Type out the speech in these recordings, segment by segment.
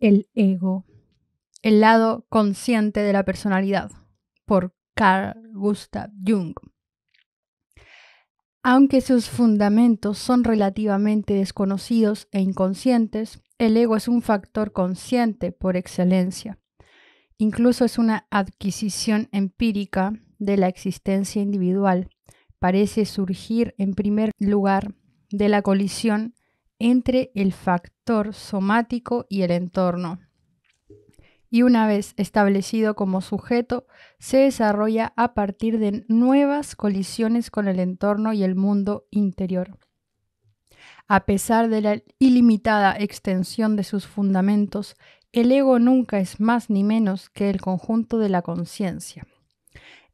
el ego, el lado consciente de la personalidad, por Carl Gustav Jung. Aunque sus fundamentos son relativamente desconocidos e inconscientes, el ego es un factor consciente por excelencia. Incluso es una adquisición empírica de la existencia individual. Parece surgir en primer lugar de la colisión entre el factor somático y el entorno. Y una vez establecido como sujeto, se desarrolla a partir de nuevas colisiones con el entorno y el mundo interior. A pesar de la ilimitada extensión de sus fundamentos, el ego nunca es más ni menos que el conjunto de la conciencia.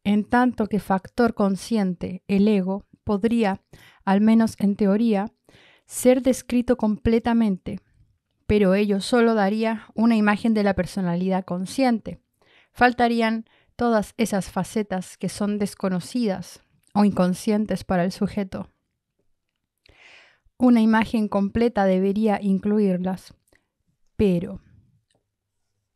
En tanto que factor consciente, el ego, podría, al menos en teoría, ser descrito completamente, pero ello solo daría una imagen de la personalidad consciente. Faltarían todas esas facetas que son desconocidas o inconscientes para el sujeto. Una imagen completa debería incluirlas, pero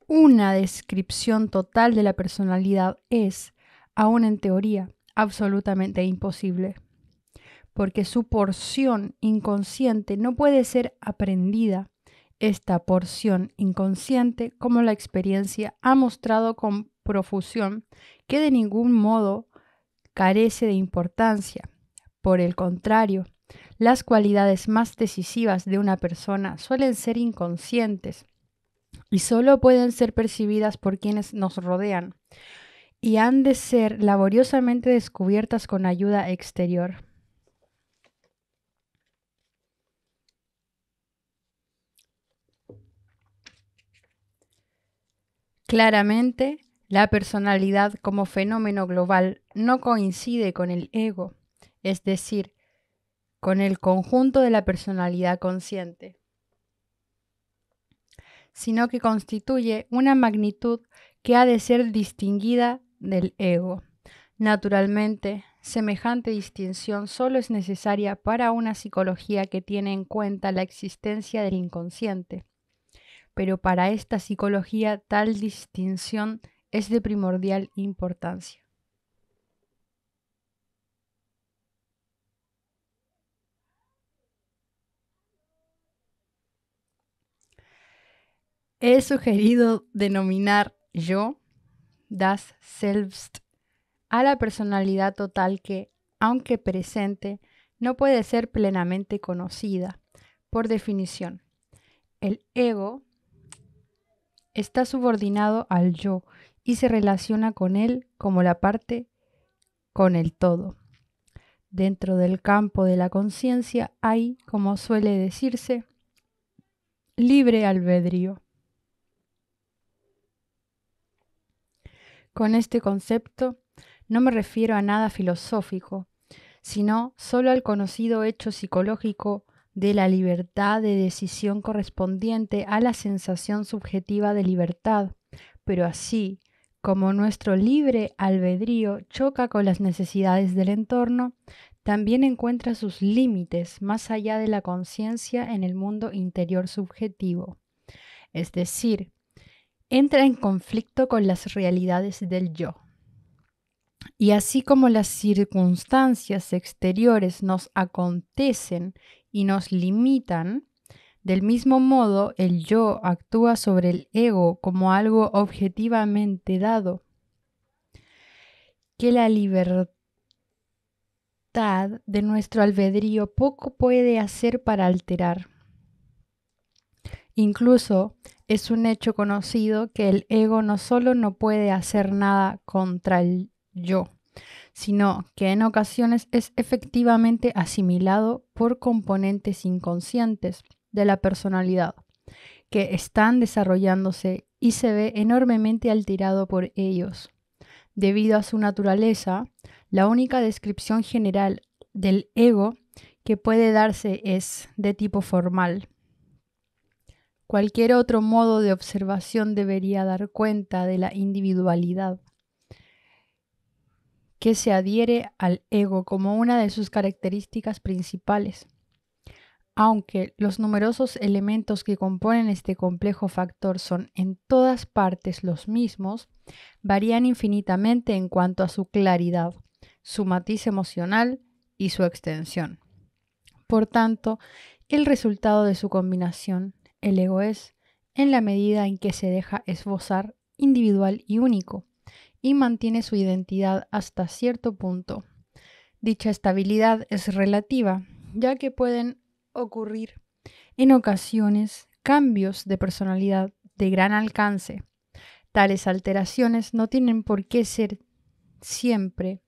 una descripción total de la personalidad es, aún en teoría, absolutamente imposible porque su porción inconsciente no puede ser aprendida. Esta porción inconsciente, como la experiencia ha mostrado con profusión, que de ningún modo carece de importancia. Por el contrario, las cualidades más decisivas de una persona suelen ser inconscientes y solo pueden ser percibidas por quienes nos rodean y han de ser laboriosamente descubiertas con ayuda exterior. Claramente, la personalidad como fenómeno global no coincide con el ego, es decir, con el conjunto de la personalidad consciente, sino que constituye una magnitud que ha de ser distinguida del ego. Naturalmente, semejante distinción solo es necesaria para una psicología que tiene en cuenta la existencia del inconsciente, pero para esta psicología tal distinción es de primordial importancia. He sugerido denominar yo, das Selbst, a la personalidad total que, aunque presente, no puede ser plenamente conocida, por definición. El ego está subordinado al yo y se relaciona con él como la parte con el todo. Dentro del campo de la conciencia hay, como suele decirse, libre albedrío. Con este concepto no me refiero a nada filosófico, sino solo al conocido hecho psicológico de la libertad de decisión correspondiente a la sensación subjetiva de libertad, pero así como nuestro libre albedrío choca con las necesidades del entorno, también encuentra sus límites más allá de la conciencia en el mundo interior subjetivo. Es decir, entra en conflicto con las realidades del yo. Y así como las circunstancias exteriores nos acontecen y nos limitan, del mismo modo el yo actúa sobre el ego como algo objetivamente dado. Que la libertad de nuestro albedrío poco puede hacer para alterar. Incluso es un hecho conocido que el ego no solo no puede hacer nada contra el yo, sino que en ocasiones es efectivamente asimilado por componentes inconscientes de la personalidad, que están desarrollándose y se ve enormemente alterado por ellos. Debido a su naturaleza, la única descripción general del ego que puede darse es de tipo formal. Cualquier otro modo de observación debería dar cuenta de la individualidad que se adhiere al ego como una de sus características principales. Aunque los numerosos elementos que componen este complejo factor son en todas partes los mismos, varían infinitamente en cuanto a su claridad, su matiz emocional y su extensión. Por tanto, el resultado de su combinación, el ego es, en la medida en que se deja esbozar, individual y único, y mantiene su identidad hasta cierto punto. Dicha estabilidad es relativa, ya que pueden ocurrir en ocasiones cambios de personalidad de gran alcance. Tales alteraciones no tienen por qué ser siempre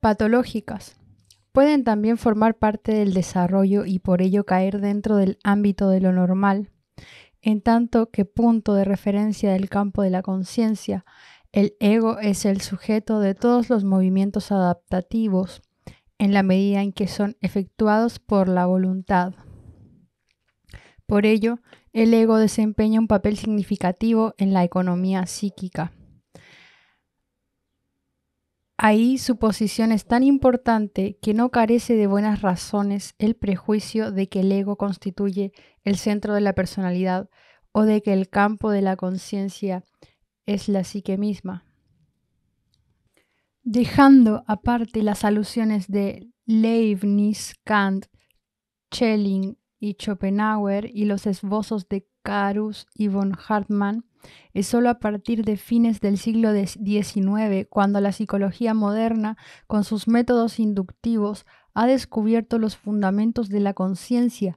patológicas. Pueden también formar parte del desarrollo y por ello caer dentro del ámbito de lo normal en tanto que punto de referencia del campo de la conciencia, el ego es el sujeto de todos los movimientos adaptativos en la medida en que son efectuados por la voluntad. Por ello, el ego desempeña un papel significativo en la economía psíquica. Ahí su posición es tan importante que no carece de buenas razones el prejuicio de que el ego constituye el centro de la personalidad o de que el campo de la conciencia es la psique misma. Dejando aparte las alusiones de Leibniz, Kant, Schelling y Schopenhauer y los esbozos de Carus y von Hartmann, es solo a partir de fines del siglo XIX cuando la psicología moderna, con sus métodos inductivos, ha descubierto los fundamentos de la conciencia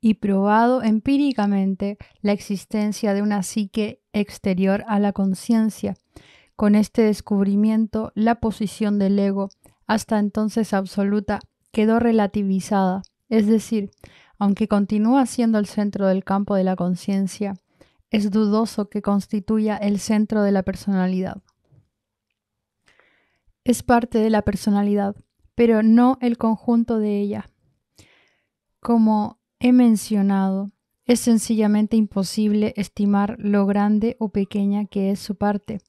y probado empíricamente la existencia de una psique exterior a la conciencia. Con este descubrimiento, la posición del ego, hasta entonces absoluta, quedó relativizada, es decir, aunque continúa siendo el centro del campo de la conciencia, es dudoso que constituya el centro de la personalidad. Es parte de la personalidad, pero no el conjunto de ella. Como he mencionado, es sencillamente imposible estimar lo grande o pequeña que es su parte,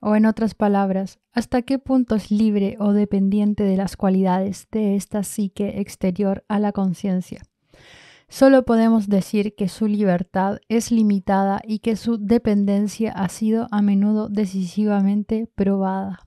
o en otras palabras, hasta qué punto es libre o dependiente de las cualidades de esta psique exterior a la conciencia. Solo podemos decir que su libertad es limitada y que su dependencia ha sido a menudo decisivamente probada.